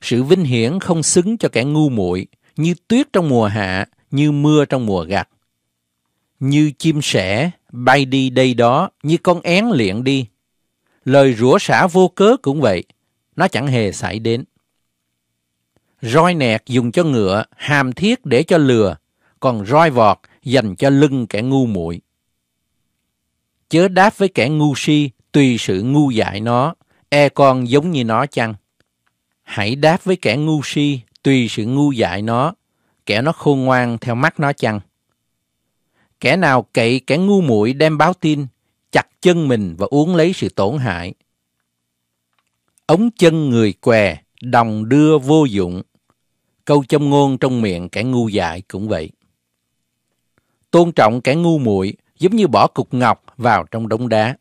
sự vinh hiển không xứng cho kẻ ngu muội như tuyết trong mùa hạ như mưa trong mùa gặt như chim sẻ bay đi đây đó như con én liện đi lời rủa xả vô cớ cũng vậy nó chẳng hề xảy đến roi nẹt dùng cho ngựa hàm thiết để cho lừa còn roi vọt dành cho lưng kẻ ngu muội chớ đáp với kẻ ngu si tùy sự ngu dại nó e con giống như nó chăng Hãy đáp với kẻ ngu si tùy sự ngu dại nó, kẻ nó khôn ngoan theo mắt nó chăng. Kẻ nào cậy kẻ ngu muội đem báo tin, chặt chân mình và uống lấy sự tổn hại. Ống chân người què, đồng đưa vô dụng. Câu châm ngôn trong miệng kẻ ngu dại cũng vậy. Tôn trọng kẻ ngu muội giống như bỏ cục ngọc vào trong đống đá.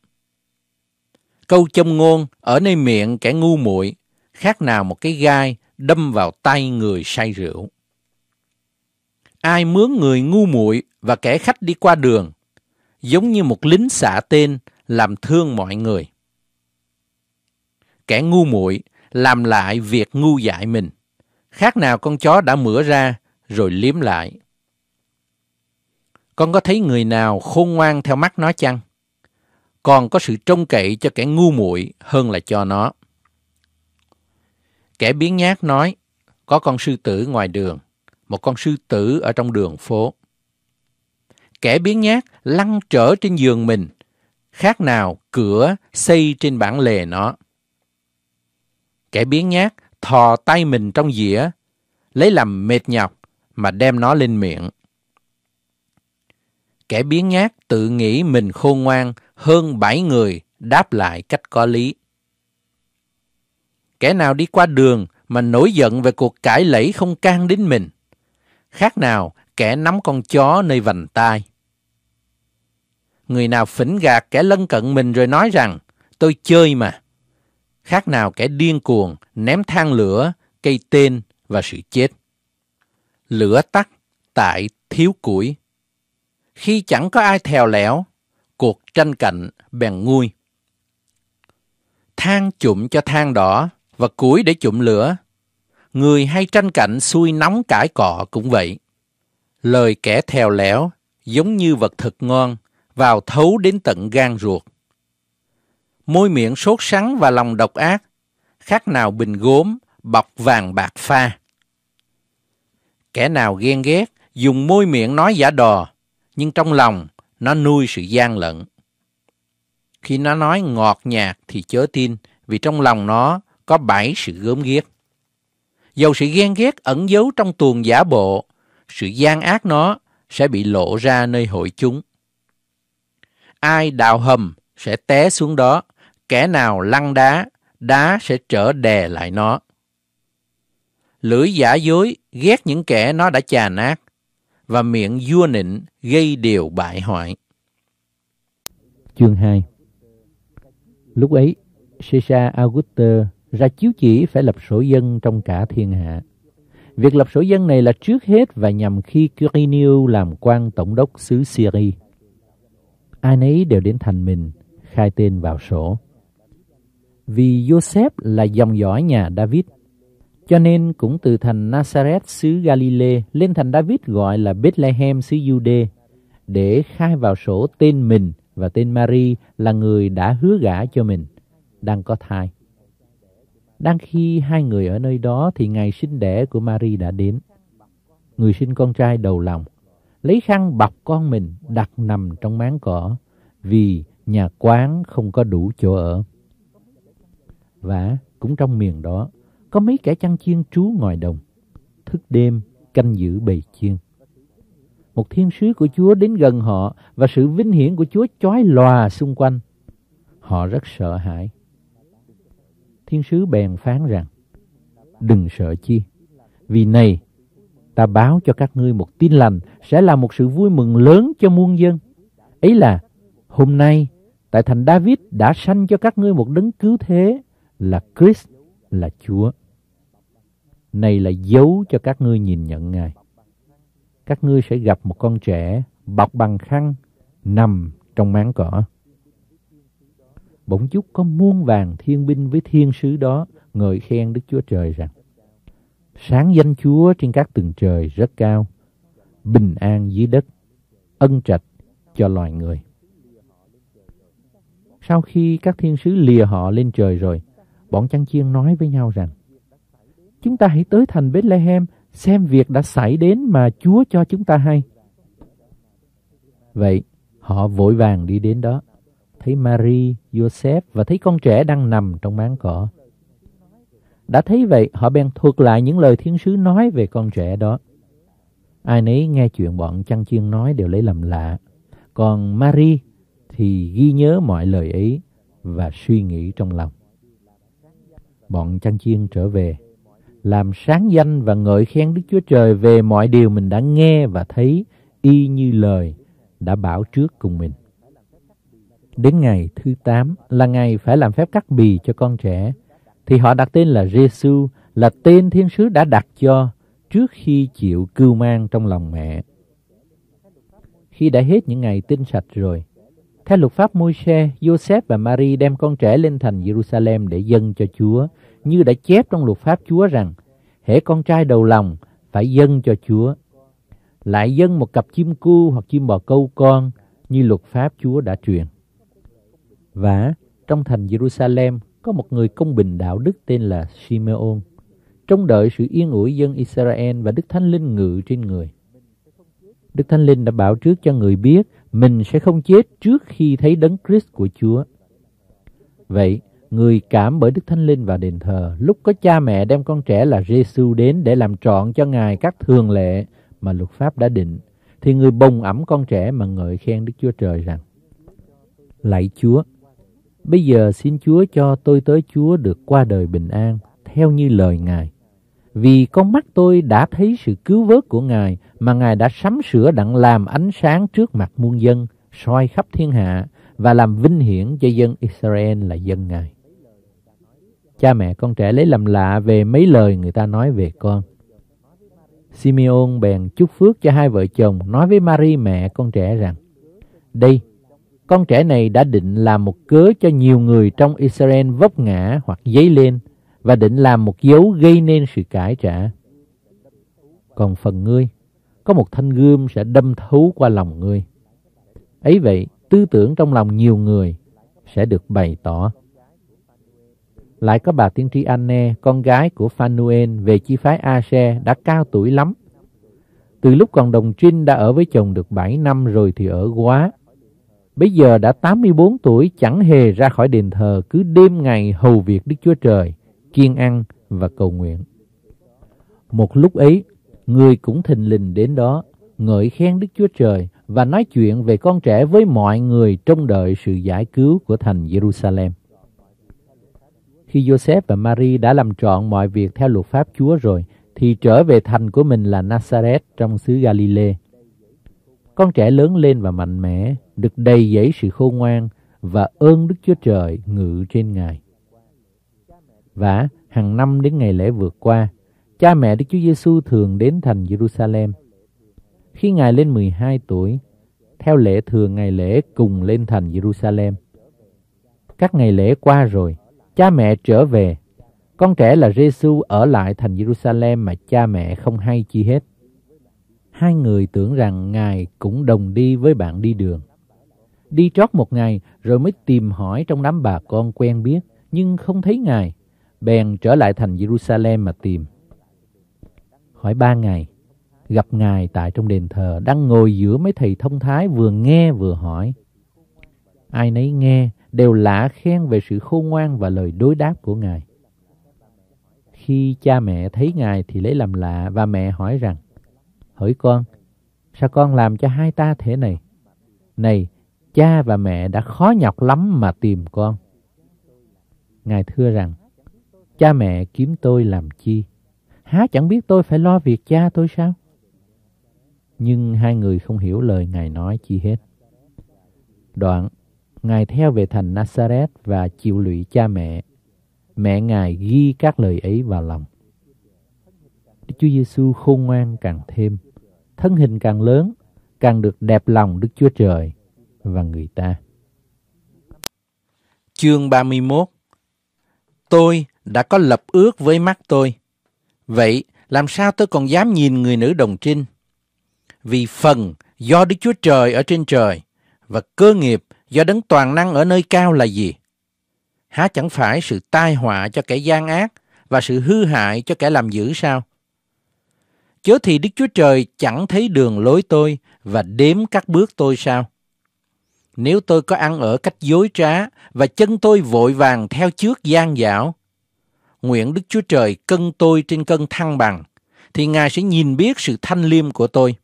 Câu châm ngôn ở nơi miệng kẻ ngu muội khác nào một cái gai đâm vào tay người say rượu. Ai mướn người ngu muội và kẻ khách đi qua đường, giống như một lính xả tên làm thương mọi người. Kẻ ngu muội làm lại việc ngu dại mình, khác nào con chó đã mửa ra rồi liếm lại. Con có thấy người nào khôn ngoan theo mắt nó chăng? Còn có sự trông cậy cho kẻ ngu muội hơn là cho nó. Kẻ biến nhát nói, có con sư tử ngoài đường, một con sư tử ở trong đường phố. Kẻ biến nhát lăn trở trên giường mình, khác nào cửa xây trên bản lề nó. Kẻ biến nhát thò tay mình trong dĩa, lấy làm mệt nhọc mà đem nó lên miệng. Kẻ biến nhát tự nghĩ mình khôn ngoan hơn bảy người đáp lại cách có lý. Kẻ nào đi qua đường mà nổi giận về cuộc cãi lẫy không can đến mình. Khác nào kẻ nắm con chó nơi vành tai. Người nào phỉnh gạt kẻ lân cận mình rồi nói rằng tôi chơi mà. Khác nào kẻ điên cuồng ném than lửa, cây tên và sự chết. Lửa tắt tại thiếu củi. Khi chẳng có ai thèo lẻo, cuộc tranh cạnh bèn nguôi. Than chụm cho than đỏ, và củi để chụm lửa. Người hay tranh cạnh xuôi nóng cải cọ cũng vậy. Lời kẻ thèo lẻo giống như vật thực ngon, vào thấu đến tận gan ruột. Môi miệng sốt sắng và lòng độc ác, khác nào bình gốm, bọc vàng bạc pha. Kẻ nào ghen ghét, dùng môi miệng nói giả đò, nhưng trong lòng nó nuôi sự gian lận. Khi nó nói ngọt nhạt thì chớ tin, vì trong lòng nó có bảy sự gớm ghiếc. Dầu sự ghen ghét ẩn giấu trong tuồng giả bộ, sự gian ác nó sẽ bị lộ ra nơi hội chúng. Ai đào hầm sẽ té xuống đó, kẻ nào lăn đá, đá sẽ trở đè lại nó. Lưỡi giả dối ghét những kẻ nó đã chà nát, và miệng vua nịnh gây điều bại hoại. Chương 2 Lúc ấy, Caesar Augustus ra chiếu chỉ phải lập sổ dân trong cả thiên hạ. Việc lập sổ dân này là trước hết và nhằm khi Quirinius làm quan tổng đốc xứ Syria. Ai nấy đều đến thành mình, khai tên vào sổ. Vì Joseph là dòng dõi nhà David, cho nên cũng từ thành Nazareth xứ Galilee lên thành David gọi là Bethlehem xứ Jude để khai vào sổ tên mình và tên Mary là người đã hứa gả cho mình đang có thai. Đang khi hai người ở nơi đó thì ngày sinh đẻ của Mary đã đến. Người sinh con trai đầu lòng, lấy khăn bọc con mình đặt nằm trong máng cỏ vì nhà quán không có đủ chỗ ở. Và cũng trong miền đó, có mấy kẻ chăn chiên trú ngoài đồng, thức đêm canh giữ bầy chiên. Một thiên sứ của Chúa đến gần họ và sự vinh hiển của Chúa chói lòa xung quanh. Họ rất sợ hãi. Thiên sứ bèn phán rằng, đừng sợ chi, vì này, ta báo cho các ngươi một tin lành sẽ là một sự vui mừng lớn cho muôn dân. Ấy là, hôm nay, tại thành David đã sanh cho các ngươi một đấng cứu thế là Christ, là Chúa. Này là dấu cho các ngươi nhìn nhận Ngài. Các ngươi sẽ gặp một con trẻ bọc bằng khăn nằm trong máng cỏ bỗng chốc có muôn vàng thiên binh với thiên sứ đó ngợi khen Đức Chúa Trời rằng Sáng danh Chúa trên các tầng trời rất cao, bình an dưới đất, ân trạch cho loài người. Sau khi các thiên sứ lìa họ lên trời rồi, bọn chăn chiên nói với nhau rằng Chúng ta hãy tới thành Bethlehem xem việc đã xảy đến mà Chúa cho chúng ta hay. Vậy, họ vội vàng đi đến đó thấy Marie, Joseph và thấy con trẻ đang nằm trong máng cỏ. Đã thấy vậy, họ bèn thuật lại những lời thiên sứ nói về con trẻ đó. Ai nấy nghe chuyện bọn chăn chiên nói đều lấy làm lạ. Còn Marie thì ghi nhớ mọi lời ấy và suy nghĩ trong lòng. Bọn chăn chiên trở về, làm sáng danh và ngợi khen Đức Chúa Trời về mọi điều mình đã nghe và thấy y như lời đã bảo trước cùng mình. Đến ngày thứ tám là ngày phải làm phép cắt bì cho con trẻ. Thì họ đặt tên là giê là tên thiên sứ đã đặt cho trước khi chịu cưu mang trong lòng mẹ. Khi đã hết những ngày tinh sạch rồi, theo luật pháp Môi-se, Joseph và Mary đem con trẻ lên thành Jerusalem để dâng cho Chúa, như đã chép trong luật pháp Chúa rằng, hễ con trai đầu lòng phải dâng cho Chúa. Lại dâng một cặp chim cu hoặc chim bò câu con như luật pháp Chúa đã truyền. Và trong thành Jerusalem có một người công bình đạo đức tên là Simeon, trông đợi sự yên ủi dân Israel và Đức Thánh Linh ngự trên người. Đức Thánh Linh đã bảo trước cho người biết mình sẽ không chết trước khi thấy đấng Christ của Chúa. Vậy, người cảm bởi Đức Thánh Linh vào đền thờ, lúc có cha mẹ đem con trẻ là Giêsu đến để làm trọn cho Ngài các thường lệ mà luật pháp đã định, thì người bồng ẩm con trẻ mà ngợi khen Đức Chúa Trời rằng, Lạy Chúa, Bây giờ xin Chúa cho tôi tới Chúa được qua đời bình an, theo như lời Ngài. Vì con mắt tôi đã thấy sự cứu vớt của Ngài, mà Ngài đã sắm sửa đặng làm ánh sáng trước mặt muôn dân, soi khắp thiên hạ, và làm vinh hiển cho dân Israel là dân Ngài. Cha mẹ con trẻ lấy làm lạ về mấy lời người ta nói về con. Simeon bèn chúc phước cho hai vợ chồng, nói với Mary mẹ con trẻ rằng, Đây, con trẻ này đã định làm một cớ cho nhiều người trong Israel vấp ngã hoặc dấy lên và định làm một dấu gây nên sự cãi trả. Còn phần ngươi, có một thanh gươm sẽ đâm thấu qua lòng ngươi. Ấy vậy, tư tưởng trong lòng nhiều người sẽ được bày tỏ. Lại có bà tiên tri Anne, con gái của Phanuel về chi phái Ase đã cao tuổi lắm. Từ lúc còn đồng trinh đã ở với chồng được 7 năm rồi thì ở quá. Bây giờ đã 84 tuổi chẳng hề ra khỏi đền thờ, cứ đêm ngày hầu việc Đức Chúa Trời, kiên ăn và cầu nguyện. Một lúc ấy, người cũng thình lình đến đó, ngợi khen Đức Chúa Trời và nói chuyện về con trẻ với mọi người trong đợi sự giải cứu của thành Jerusalem. Khi Joseph và Mary đã làm trọn mọi việc theo luật pháp Chúa rồi, thì trở về thành của mình là Nazareth trong xứ Galilee con trẻ lớn lên và mạnh mẽ, được đầy dẫy sự khôn ngoan và ơn Đức Chúa Trời ngự trên Ngài. Và hàng năm đến ngày lễ vượt qua, cha mẹ Đức Chúa Giêsu thường đến thành Jerusalem. Khi Ngài lên 12 tuổi, theo lễ thường ngày lễ cùng lên thành Jerusalem. Các ngày lễ qua rồi, cha mẹ trở về. Con trẻ là Giêsu ở lại thành Jerusalem mà cha mẹ không hay chi hết hai người tưởng rằng Ngài cũng đồng đi với bạn đi đường. Đi trót một ngày rồi mới tìm hỏi trong đám bà con quen biết, nhưng không thấy Ngài. Bèn trở lại thành Jerusalem mà tìm. Khỏi ba ngày, gặp Ngài tại trong đền thờ, đang ngồi giữa mấy thầy thông thái vừa nghe vừa hỏi. Ai nấy nghe đều lạ khen về sự khôn ngoan và lời đối đáp của Ngài. Khi cha mẹ thấy Ngài thì lấy làm lạ và mẹ hỏi rằng Hỡi con, sao con làm cho hai ta thế này? Này, cha và mẹ đã khó nhọc lắm mà tìm con. Ngài thưa rằng, cha mẹ kiếm tôi làm chi? Há chẳng biết tôi phải lo việc cha tôi sao? Nhưng hai người không hiểu lời Ngài nói chi hết. Đoạn, Ngài theo về thành Nazareth và chịu lụy cha mẹ. Mẹ Ngài ghi các lời ấy vào lòng. Chúa Giêsu khôn ngoan càng thêm thân hình càng lớn, càng được đẹp lòng Đức Chúa Trời và người ta. Chương 31 Tôi đã có lập ước với mắt tôi. Vậy làm sao tôi còn dám nhìn người nữ đồng trinh? Vì phần do Đức Chúa Trời ở trên trời và cơ nghiệp do đấng toàn năng ở nơi cao là gì? Há chẳng phải sự tai họa cho kẻ gian ác và sự hư hại cho kẻ làm dữ sao? chớ thì Đức Chúa Trời chẳng thấy đường lối tôi và đếm các bước tôi sao? Nếu tôi có ăn ở cách dối trá và chân tôi vội vàng theo trước gian dạo nguyện Đức Chúa Trời cân tôi trên cân thăng bằng, thì Ngài sẽ nhìn biết sự thanh liêm của tôi.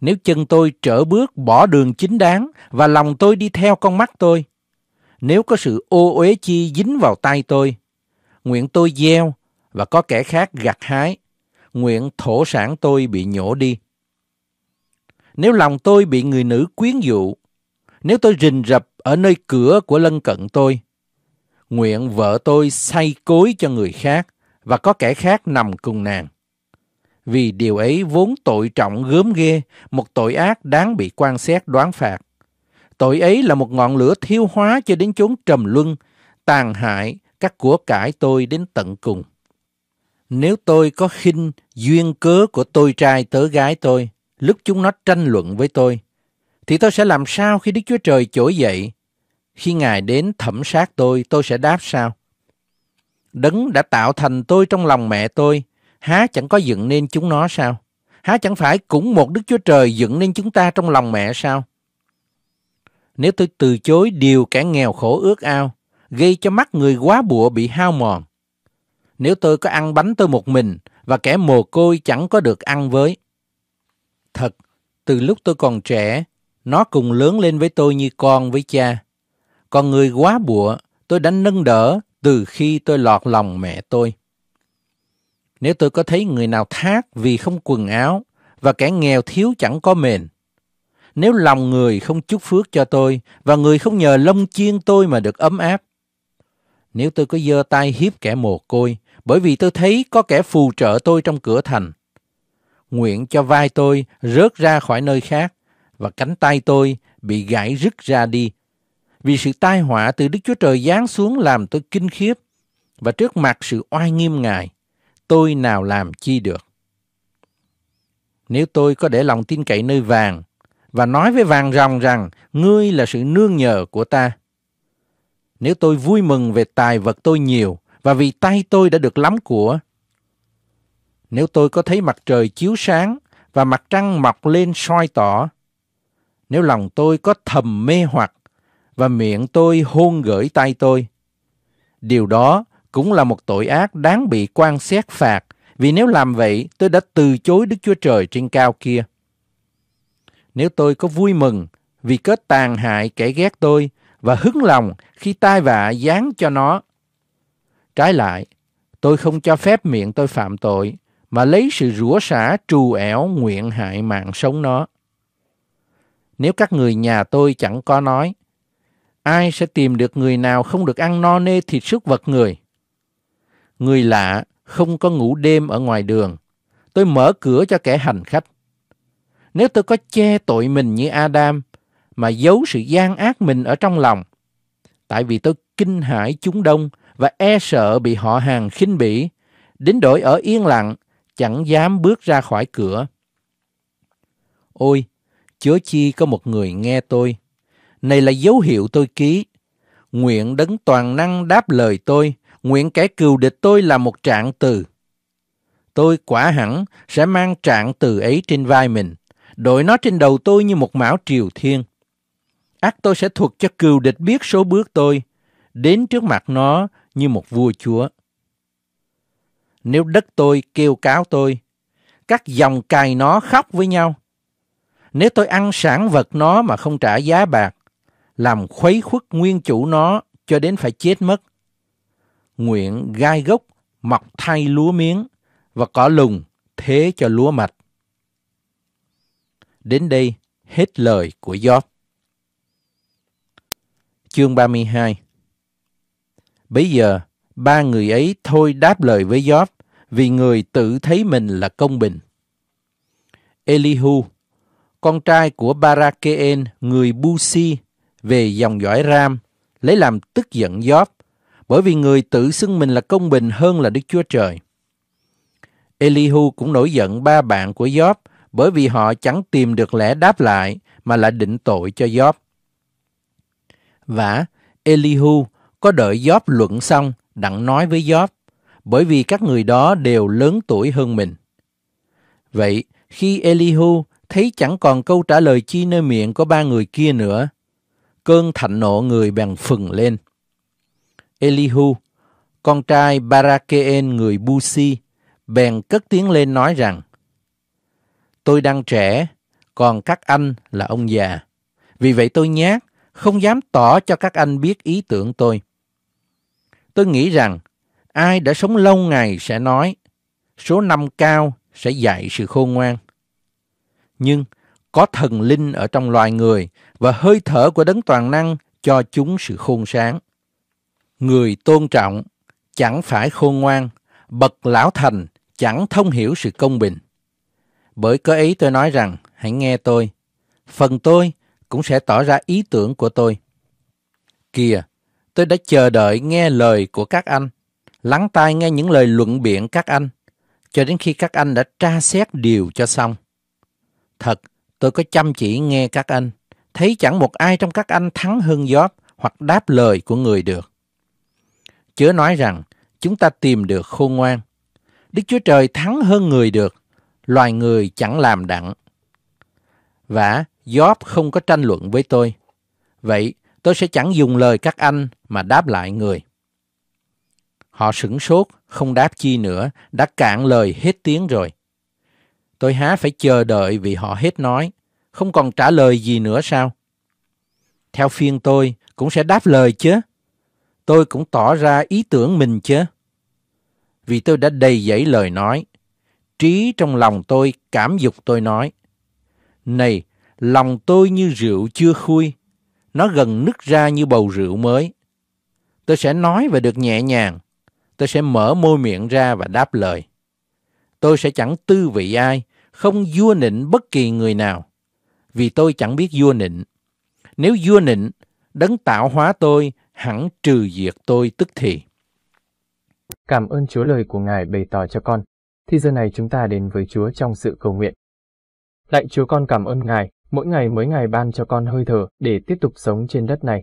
Nếu chân tôi trở bước bỏ đường chính đáng và lòng tôi đi theo con mắt tôi, nếu có sự ô uế chi dính vào tay tôi, nguyện tôi gieo và có kẻ khác gặt hái nguyện thổ sản tôi bị nhổ đi. Nếu lòng tôi bị người nữ quyến dụ, nếu tôi rình rập ở nơi cửa của lân cận tôi, nguyện vợ tôi say cối cho người khác và có kẻ khác nằm cùng nàng. Vì điều ấy vốn tội trọng gớm ghê, một tội ác đáng bị quan xét đoán phạt. Tội ấy là một ngọn lửa thiêu hóa cho đến chốn trầm luân, tàn hại các của cải tôi đến tận cùng nếu tôi có khinh duyên cớ của tôi trai tớ gái tôi, lúc chúng nó tranh luận với tôi, thì tôi sẽ làm sao khi Đức Chúa Trời trỗi dậy? Khi Ngài đến thẩm sát tôi, tôi sẽ đáp sao? Đấng đã tạo thành tôi trong lòng mẹ tôi, há chẳng có dựng nên chúng nó sao? Há chẳng phải cũng một Đức Chúa Trời dựng nên chúng ta trong lòng mẹ sao? Nếu tôi từ chối điều kẻ nghèo khổ ước ao, gây cho mắt người quá bụa bị hao mòn, nếu tôi có ăn bánh tôi một mình và kẻ mồ côi chẳng có được ăn với. Thật, từ lúc tôi còn trẻ, nó cùng lớn lên với tôi như con với cha. Còn người quá bụa, tôi đã nâng đỡ từ khi tôi lọt lòng mẹ tôi. Nếu tôi có thấy người nào thác vì không quần áo và kẻ nghèo thiếu chẳng có mền, nếu lòng người không chúc phước cho tôi và người không nhờ lông chiên tôi mà được ấm áp, nếu tôi có giơ tay hiếp kẻ mồ côi bởi vì tôi thấy có kẻ phù trợ tôi trong cửa thành. Nguyện cho vai tôi rớt ra khỏi nơi khác và cánh tay tôi bị gãy rứt ra đi. Vì sự tai họa từ Đức Chúa Trời giáng xuống làm tôi kinh khiếp và trước mặt sự oai nghiêm Ngài, tôi nào làm chi được. Nếu tôi có để lòng tin cậy nơi vàng và nói với vàng ròng rằng ngươi là sự nương nhờ của ta. Nếu tôi vui mừng về tài vật tôi nhiều và vì tay tôi đã được lắm của. Nếu tôi có thấy mặt trời chiếu sáng và mặt trăng mọc lên soi tỏ, nếu lòng tôi có thầm mê hoặc và miệng tôi hôn gửi tay tôi, điều đó cũng là một tội ác đáng bị quan xét phạt, vì nếu làm vậy tôi đã từ chối Đức Chúa Trời trên cao kia. Nếu tôi có vui mừng vì kết tàn hại kẻ ghét tôi và hứng lòng khi tai vạ giáng cho nó Trái lại, tôi không cho phép miệng tôi phạm tội, mà lấy sự rủa xả trù ẻo nguyện hại mạng sống nó. Nếu các người nhà tôi chẳng có nói, ai sẽ tìm được người nào không được ăn no nê thịt súc vật người? Người lạ không có ngủ đêm ở ngoài đường. Tôi mở cửa cho kẻ hành khách. Nếu tôi có che tội mình như Adam, mà giấu sự gian ác mình ở trong lòng, tại vì tôi kinh hãi chúng đông và e sợ bị họ hàng khinh bỉ, đến đổi ở yên lặng, chẳng dám bước ra khỏi cửa. Ôi, chớ chi có một người nghe tôi. Này là dấu hiệu tôi ký. Nguyện đấng toàn năng đáp lời tôi, nguyện kẻ cừu địch tôi là một trạng từ. Tôi quả hẳn sẽ mang trạng từ ấy trên vai mình, đội nó trên đầu tôi như một mão triều thiên. Ác tôi sẽ thuộc cho cừu địch biết số bước tôi, đến trước mặt nó như một vua chúa. Nếu đất tôi kêu cáo tôi, các dòng cài nó khóc với nhau. Nếu tôi ăn sản vật nó mà không trả giá bạc, làm khuấy khuất nguyên chủ nó cho đến phải chết mất. Nguyện gai gốc, mọc thay lúa miếng và cỏ lùng thế cho lúa mạch. Đến đây hết lời của Gióp. Chương 32 Bây giờ, ba người ấy thôi đáp lời với Gióp vì người tự thấy mình là công bình. Elihu, con trai của Barakeen, người Busi, về dòng dõi Ram, lấy làm tức giận Gióp bởi vì người tự xưng mình là công bình hơn là Đức Chúa Trời. Elihu cũng nổi giận ba bạn của Gióp bởi vì họ chẳng tìm được lẽ đáp lại mà lại định tội cho Gióp. Và Elihu có đợi Gióp luận xong, đặng nói với Gióp, bởi vì các người đó đều lớn tuổi hơn mình. Vậy, khi Elihu thấy chẳng còn câu trả lời chi nơi miệng của ba người kia nữa, cơn thạnh nộ người bèn phừng lên. Elihu, con trai Barakeen người Busi, bèn cất tiếng lên nói rằng, Tôi đang trẻ, còn các anh là ông già. Vì vậy tôi nhát, không dám tỏ cho các anh biết ý tưởng tôi. Tôi nghĩ rằng ai đã sống lâu ngày sẽ nói số năm cao sẽ dạy sự khôn ngoan. Nhưng có thần linh ở trong loài người và hơi thở của đấng toàn năng cho chúng sự khôn sáng. Người tôn trọng chẳng phải khôn ngoan, bậc lão thành chẳng thông hiểu sự công bình. Bởi có ý tôi nói rằng, hãy nghe tôi, phần tôi cũng sẽ tỏ ra ý tưởng của tôi. Kìa, tôi đã chờ đợi nghe lời của các anh, lắng tai nghe những lời luận biện các anh, cho đến khi các anh đã tra xét điều cho xong. Thật, tôi có chăm chỉ nghe các anh, thấy chẳng một ai trong các anh thắng hơn Job hoặc đáp lời của người được. Chớ nói rằng, chúng ta tìm được khôn ngoan. Đức Chúa Trời thắng hơn người được, loài người chẳng làm đặng. Và Job không có tranh luận với tôi. Vậy, tôi sẽ chẳng dùng lời các anh mà đáp lại người. Họ sửng sốt, không đáp chi nữa, đã cạn lời hết tiếng rồi. Tôi há phải chờ đợi vì họ hết nói, không còn trả lời gì nữa sao? Theo phiên tôi, cũng sẽ đáp lời chứ. Tôi cũng tỏ ra ý tưởng mình chứ. Vì tôi đã đầy dẫy lời nói, trí trong lòng tôi cảm dục tôi nói. Này, lòng tôi như rượu chưa khui, nó gần nứt ra như bầu rượu mới. Tôi sẽ nói và được nhẹ nhàng. Tôi sẽ mở môi miệng ra và đáp lời. Tôi sẽ chẳng tư vị ai, không vua nịnh bất kỳ người nào. Vì tôi chẳng biết vua nịnh. Nếu vua nịnh, đấng tạo hóa tôi hẳn trừ diệt tôi tức thì. Cảm ơn Chúa lời của Ngài bày tỏ cho con. Thì giờ này chúng ta đến với Chúa trong sự cầu nguyện. Lạy Chúa con cảm ơn Ngài, mỗi ngày mới Ngài ban cho con hơi thở để tiếp tục sống trên đất này.